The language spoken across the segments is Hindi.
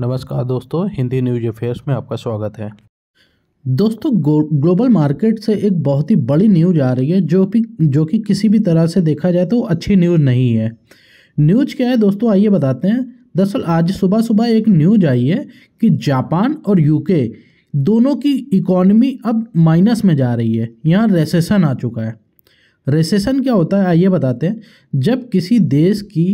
नमस्कार दोस्तों हिंदी न्यूज अफेयर्स में आपका स्वागत है दोस्तों ग्लोबल मार्केट से एक बहुत ही बड़ी न्यूज आ रही है जो कि जो कि किसी भी तरह से देखा जाए तो अच्छी न्यूज़ नहीं है न्यूज क्या है दोस्तों आइए बताते हैं दरअसल आज सुबह सुबह एक न्यूज आई है कि जापान और यूके दोनों की इकोनॉमी अब माइनस में जा रही है यहाँ रेसेसन आ चुका है रेसेसन क्या होता है आइए बताते हैं जब किसी देश की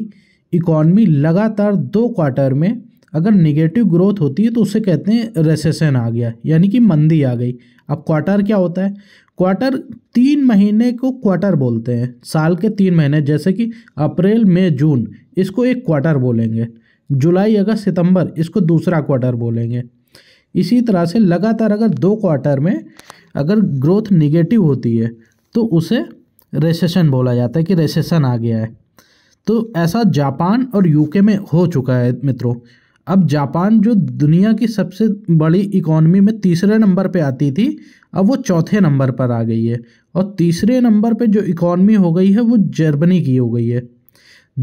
इकॉनमी लगातार दो क्वार्टर में अगर निगेटिव ग्रोथ होती है तो उसे कहते हैं रेसेसन आ गया यानी कि मंदी आ गई अब क्वार्टर क्या होता है क्वार्टर तीन महीने को क्वार्टर बोलते हैं साल के तीन महीने जैसे कि अप्रैल मई जून इसको एक क्वार्टर बोलेंगे जुलाई अगस्त सितंबर इसको दूसरा क्वार्टर बोलेंगे इसी तरह से लगातार अगर दो क्वार्टर में अगर ग्रोथ निगेटिव होती है तो उसे रेसेशन बोला जाता है कि रेसेशन आ गया है तो ऐसा जापान और यूके में हो चुका है मित्रों अब जापान जो दुनिया की सबसे बड़ी इकॉनमी में तीसरे नंबर पे आती थी अब वो चौथे नंबर पर आ गई है और तीसरे नंबर पे जो इकॉनमी हो गई है वो जर्मनी की हो गई है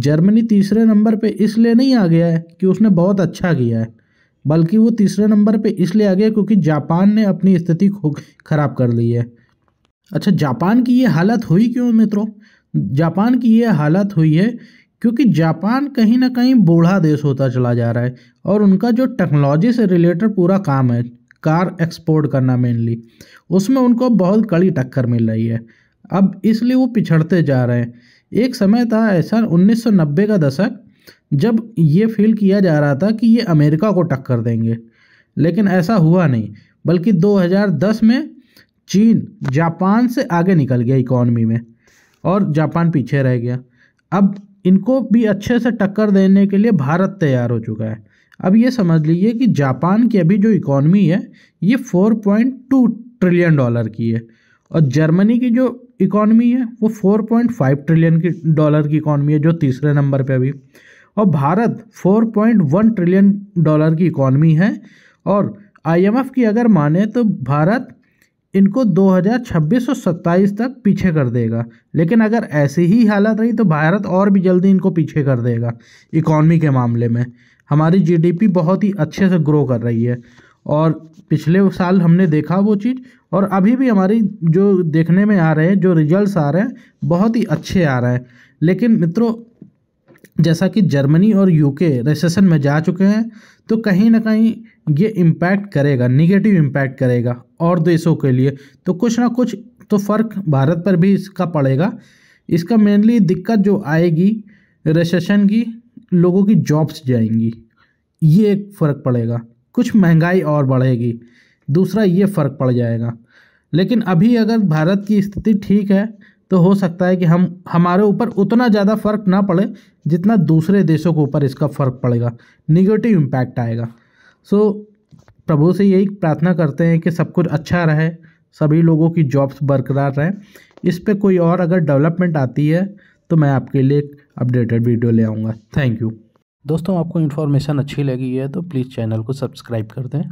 जर्मनी तीसरे नंबर पे इसलिए नहीं आ गया है कि उसने बहुत अच्छा किया है बल्कि वो तीसरे नंबर पे इसलिए आ गया क्योंकि जापान ने अपनी स्थिति खराब कर ली है अच्छा जापान की ये हालत हुई क्यों मित्रों जापान की ये हालत हुई है क्योंकि जापान कहीं ना कहीं बूढ़ा देश होता चला जा रहा है और उनका जो टेक्नोलॉजी से रिलेटेड पूरा काम है कार एक्सपोर्ट करना मेनली उसमें उनको बहुत कड़ी टक्कर मिल रही है अब इसलिए वो पिछड़ते जा रहे हैं एक समय था ऐसा 1990 का दशक जब ये फील किया जा रहा था कि ये अमेरिका को टक्कर देंगे लेकिन ऐसा हुआ नहीं बल्कि 2010 में चीन जापान से आगे निकल गया इकॉनमी में और जापान पीछे रह गया अब इनको भी अच्छे से टक्कर देने के लिए भारत तैयार हो चुका है अब ये समझ लीजिए कि जापान की अभी जो इकॉनमी है ये 4.2 ट्रिलियन डॉलर की है और जर्मनी की जो इकॉनमी है वो 4.5 ट्रिलियन की डॉलर की इकॉनमी है जो तीसरे नंबर पे अभी और भारत 4.1 ट्रिलियन डॉलर की इकॉनमी है और आईएमएफ की अगर माने तो भारत इनको 2026 और सत्ताईस तक पीछे कर देगा लेकिन अगर ऐसी ही हालत रही तो भारत और भी जल्दी इनको पीछे कर देगा इकॉनमी के मामले में हमारी जीडीपी बहुत ही अच्छे से ग्रो कर रही है और पिछले साल हमने देखा वो चीज़ और अभी भी हमारी जो देखने में आ रहे हैं जो रिजल्ट्स आ रहे हैं बहुत ही अच्छे आ रहे हैं लेकिन मित्रों जैसा कि जर्मनी और यूके रिसेशन में जा चुके हैं तो कहीं ना कहीं ये इम्पैक्ट करेगा निगेटिव इम्पैक्ट करेगा और देशों के लिए तो कुछ ना कुछ तो फ़र्क भारत पर भी इसका पड़ेगा इसका मेनली दिक्कत जो आएगी रिसेशन की लोगों की जॉब्स जाएंगी ये एक फ़र्क पड़ेगा कुछ महंगाई और बढ़ेगी दूसरा ये फ़र्क पड़ जाएगा लेकिन अभी अगर भारत की स्थिति ठीक है तो हो सकता है कि हम हमारे ऊपर उतना ज़्यादा फ़र्क ना पड़े जितना दूसरे देशों के ऊपर इसका फ़र्क पड़ेगा निगेटिव इम्पैक्ट आएगा सो प्रभु से यही प्रार्थना करते हैं कि सब कुछ अच्छा रहे सभी लोगों की जॉब्स बरकरार रहें इस पर कोई और अगर डेवलपमेंट आती है तो मैं आपके लिए एक अपडेटेड वीडियो ले आऊँगा थैंक यू दोस्तों आपको इन्फॉर्मेशन अच्छी लगी है तो प्लीज़ चैनल को सब्सक्राइब कर दें